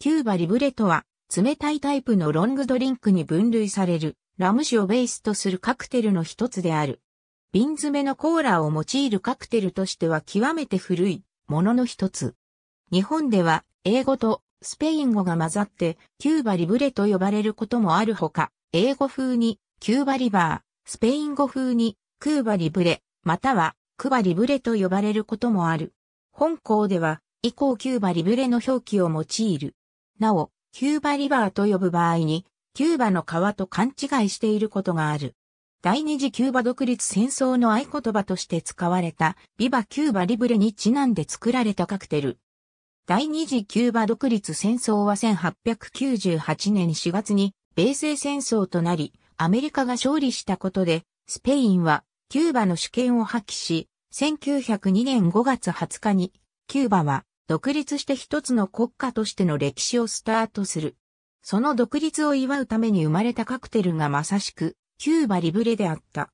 キューバリブレとは、冷たいタイプのロングドリンクに分類される、ラム酒をベースとするカクテルの一つである。瓶詰めのコーラを用いるカクテルとしては極めて古いものの一つ。日本では英語とスペイン語が混ざってキューバリブレと呼ばれることもあるほか、英語風にキューバリバー、スペイン語風にクーバリブレ、またはクバリブレと呼ばれることもある。本校では以降キューバリブレの表記を用いる。なお、キューバリバーと呼ぶ場合に、キューバの川と勘違いしていることがある。第二次キューバ独立戦争の合言葉として使われたビバキューバリブレにちなんで作られたカクテル。第二次キューバ独立戦争は1898年4月に米西戦争となり、アメリカが勝利したことで、スペインはキューバの主権を破棄し、1902年5月20日にキューバは独立して一つの国家としての歴史をスタートする。その独立を祝うために生まれたカクテルがまさしく、キューバリブレであった。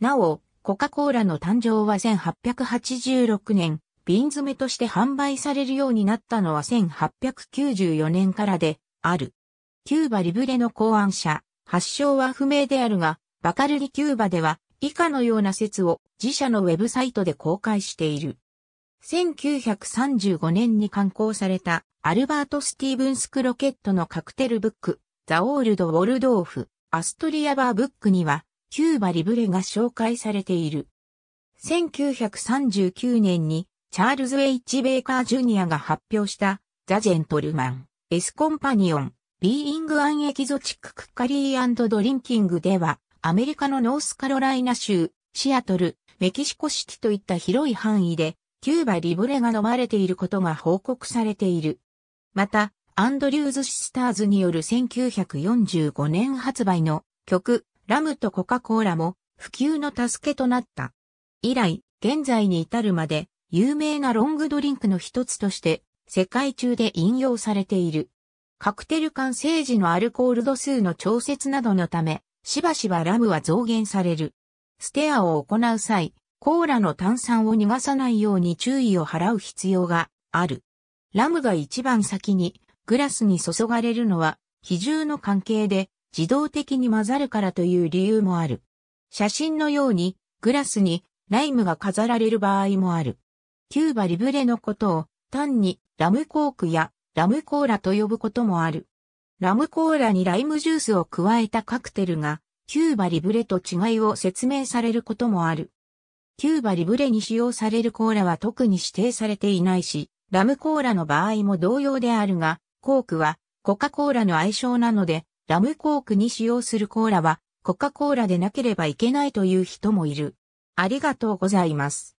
なお、コカ・コーラの誕生は1886年、瓶詰めとして販売されるようになったのは1894年からで、ある。キューバリブレの考案者、発祥は不明であるが、バカルリキューバでは以下のような説を自社のウェブサイトで公開している。1935年に刊行されたアルバート・スティーブンス・クロケットのカクテルブック、ザ・オールド・ウォルドーフ、アストリア・バーブックには、キューバ・リブレが紹介されている。1939年に、チャールズ・エイチ・ベーカー・ジュニアが発表した、ザ・ジェントルマン、エス・コンパニオン、ビーイング・アン・エキゾチック・クッカリードリンキングでは、アメリカのノースカロライナ州、シアトル、メキシコシティといった広い範囲で、キューバリブレが飲まれていることが報告されている。また、アンドリューズ・シスターズによる1945年発売の曲、ラムとコカ・コーラも普及の助けとなった。以来、現在に至るまで有名なロングドリンクの一つとして世界中で引用されている。カクテル完成時のアルコール度数の調節などのため、しばしばラムは増減される。ステアを行う際、コーラの炭酸を逃がさないように注意を払う必要がある。ラムが一番先にグラスに注がれるのは比重の関係で自動的に混ざるからという理由もある。写真のようにグラスにライムが飾られる場合もある。キューバリブレのことを単にラムコークやラムコーラと呼ぶこともある。ラムコーラにライムジュースを加えたカクテルがキューバリブレと違いを説明されることもある。キューバリブレに使用されるコーラは特に指定されていないし、ラムコーラの場合も同様であるが、コークはコカ・コーラの愛称なので、ラムコークに使用するコーラはコカ・コーラでなければいけないという人もいる。ありがとうございます。